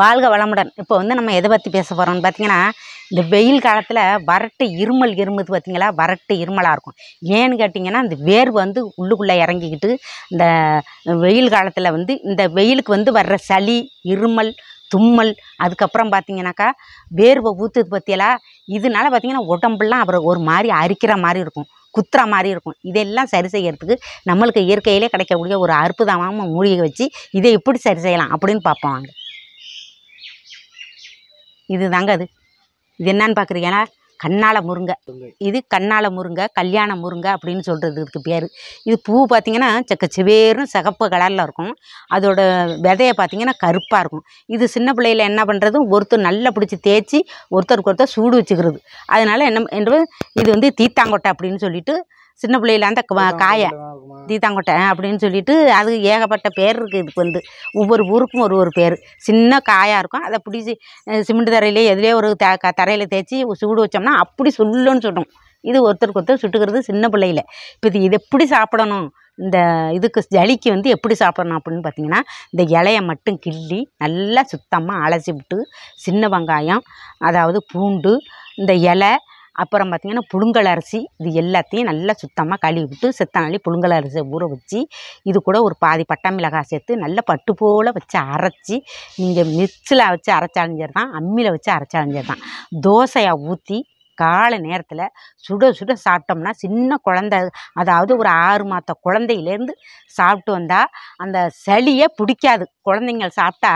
வாழ்க வளமுடன் இப்போ வந்து நம்ம எதை பற்றி பேச போகிறோம்னு பார்த்தீங்கன்னா இந்த வெயில் காலத்தில் வறட்டு இருமல் இருமுது பார்த்திங்களா வறட்டு இருமலாக இருக்கும் ஏன்னு கேட்டிங்கன்னா இந்த வேர்வை வந்து உள்ளுக்குள்ளே இறங்கிக்கிட்டு இந்த வெயில் காலத்தில் வந்து இந்த வெயிலுக்கு வந்து வர்ற சளி இருமல் தும்மல் அதுக்கப்புறம் பார்த்தீங்கன்னாக்கா வேர்வை ஊற்றுது பற்றியெல்லாம் இதனால பார்த்திங்கன்னா உடம்புலாம் அப்புறம் ஒரு மாதிரி அரிக்கிற மாதிரி இருக்கும் குத்துற மாதிரி இருக்கும் இதெல்லாம் சரி செய்கிறதுக்கு நம்மளுக்கு இயற்கையிலே கிடைக்கக்கூடிய ஒரு அற்புதமாக மூலிகை வச்சு இதை எப்படி சரி செய்யலாம் அப்படின்னு பார்ப்போம் வாங்க இது தாங்க அது இது என்னன்னு பார்க்குறீங்கன்னா கண்ணால முருங்கை இது கண்ணால முருங்கை கல்யாண முருங்கை அப்படின்னு சொல்கிறது இதுக்கு பேர் இது பூ பார்த்திங்கன்னா செக்கச்செவேரும் சிகப்பு கலரில் இருக்கும் அதோட விதையை பார்த்திங்கன்னா கருப்பாக இருக்கும் இது சின்ன பிள்ளையில் என்ன பண்ணுறது ஒருத்தர் நல்லா பிடிச்சி தேய்ச்சி ஒருத்தருக்கு ஒருத்தர் சூடு வச்சுக்கிறது அதனால் என்ன இது வந்து தீத்தாங்கொட்டை அப்படின்னு சொல்லிட்டு சின்ன பிள்ளையில அந்த காயை தீத்தாங்கொட்டை அப்படின்னு சொல்லிட்டு அது ஏகப்பட்ட பேர் இருக்குது இதுக்கு வந்து ஒவ்வொரு ஊருக்கும் ஒரு ஒரு பேர் சின்ன காயாக இருக்கும் அதை பிடிச்சி சிமெண்ட் தரையிலே எதுலேயே ஒரு த தரையில் தேய்ச்சி சூடு வச்சோம்னா அப்படி சொல்லுன்னு சொல்லணும் இது ஒருத்தருக்கு ஒருத்தர் சுட்டுக்கிறது சின்ன பிள்ளையில் இப்போ இது இது எப்படி சாப்பிடணும் இந்த இதுக்கு ஜலிக்கு வந்து எப்படி சாப்பிடணும் அப்படின்னு பார்த்தீங்கன்னா இந்த இலையை மட்டும் கிள்ளி நல்லா சுத்தமாக அலசி விட்டு சின்ன வெங்காயம் அதாவது பூண்டு இந்த இலை அப்புறம் பார்த்திங்கன்னா புழுங்கல் அரிசி இது எல்லாத்தையும் நல்லா சுத்தமாக கழுவி விட்டு செத்தனாளி புழுங்கல் அரிசியை ஊற வச்சு இது கூட ஒரு பாதி பட்டை மிளகாய் சேர்த்து நல்லா பட்டு போல் வச்சு அரைச்சி நீங்கள் மிக்சியில் வச்சு அரைச்சாலும் சரி தான் அம்மியில் வச்சு அரைச்சாலும் சரி தான் தோசையாக ஊற்றி காலை நேரத்தில் சுட சுட சாப்பிட்டோம்னா சின்ன குழந்த அதாவது ஒரு ஆறு மாத குழந்தையிலேருந்து சாப்பிட்டு வந்தால் அந்த சளியே பிடிக்காது குழந்தைங்க சாப்பிட்டா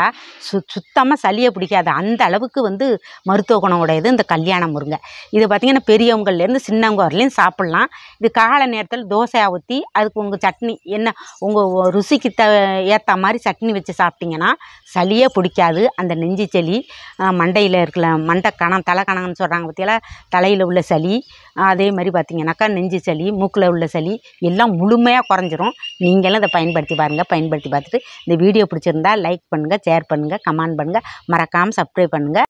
சு சுத்தமாக சளியை பிடிக்காது அந்த அளவுக்கு வந்து மருத்துவ குணம் உடையது இந்த கல்யாண முருங்கை இது பார்த்திங்கன்னா பெரியவங்கள்லேருந்து சின்னவங்க வரலையும் சாப்பிட்லாம் இது காலை நேரத்தில் தோசையாக ஊற்றி அதுக்கு உங்கள் சட்னி என்ன உங்கள் ருசிக்கு த ஏற்ற மாதிரி சட்னி வச்சு சாப்பிட்டிங்கன்னா சளியே பிடிக்காது அந்த நெஞ்சி சளி மண்டையில் இருக்கிற மண்டை கணம் தலை கணங்கன்னு சொல்கிறாங்க பற்றியெல்லாம் தலையில் உள்ள சளி அதே மாதிரி பார்த்தீங்கன்னாக்கா நெஞ்சு சளி மூக்கில் உள்ள சளி எல்லாம் முழுமையாக குறைஞ்சிரும் நீங்களும் இதை பயன்படுத்தி பாருங்கள் பயன்படுத்தி பார்த்துட்டு இந்த வீடியோ பிடிச்சிருந்தா லைக் பண்ணுங்கள் ஷேர் பண்ணுங்கள் கமெண்ட் பண்ணுங்கள் மறக்காமல் சப்ஸ்கிரைப் பண்ணுங்கள்